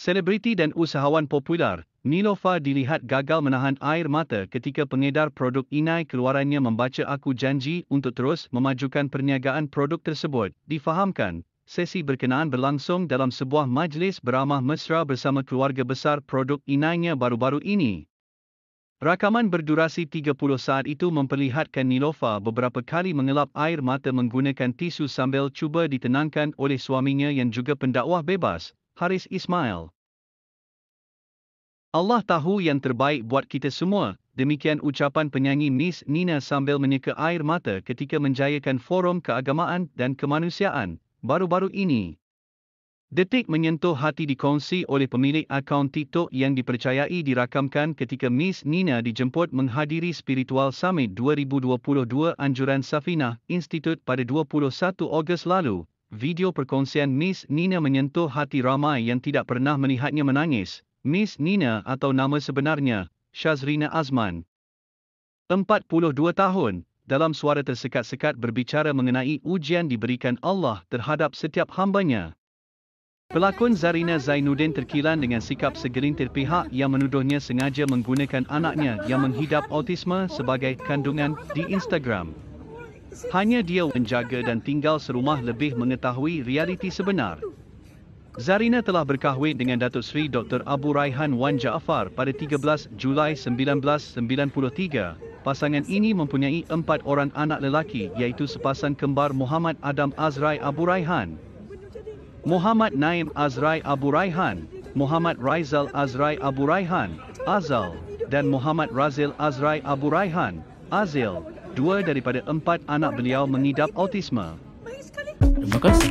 Selebriti dan usahawan popular, Nilofa dilihat gagal menahan air mata ketika pengedar produk inai keluarannya membaca aku janji untuk terus memajukan perniagaan produk tersebut. Difahamkan, sesi berkenaan berlangsung dalam sebuah majlis beramah mesra bersama keluarga besar produk inainya baru-baru ini. Rakaman berdurasi 30 saat itu memperlihatkan Nilofa beberapa kali mengelap air mata menggunakan tisu sambil cuba ditenangkan oleh suaminya yang juga pendakwah bebas, Haris Ismail. Allah tahu yang terbaik buat kita semua, demikian ucapan penyanyi Miss Nina sambil menyeka air mata ketika menjayakan Forum Keagamaan dan Kemanusiaan baru-baru ini. Detik menyentuh hati dikongsi oleh pemilik akaun TikTok yang dipercayai dirakamkan ketika Miss Nina dijemput menghadiri Spiritual Summit 2022 Anjuran Safina Institute pada 21 Ogos lalu, video perkongsian Miss Nina menyentuh hati ramai yang tidak pernah melihatnya menangis. Miss Nina atau nama sebenarnya, Shazrina Azman. 42 tahun, dalam suara tersekat-sekat berbicara mengenai ujian diberikan Allah terhadap setiap hambanya. Pelakon Zarina Zainuddin terkilan dengan sikap segelintir pihak yang menuduhnya sengaja menggunakan anaknya yang menghidap autisme sebagai kandungan di Instagram. Hanya dia menjaga dan tinggal serumah lebih mengetahui realiti sebenar. Zarina telah berkahwin dengan Datuk Sri Dr. Abu Raihan Wan Jaafar pada 13 Julai 1993. Pasangan ini mempunyai empat orang anak lelaki iaitu sepasang kembar Muhammad Adam Azrai Abu Raihan, Muhammad Naim Azrai Abu Raihan, Muhammad Raizal Azrai Abu Raihan, Azal, dan Muhammad Razil Azrai Abu Raihan, Azil dua daripada empat anak beliau mengidap autisma. Terima kasih.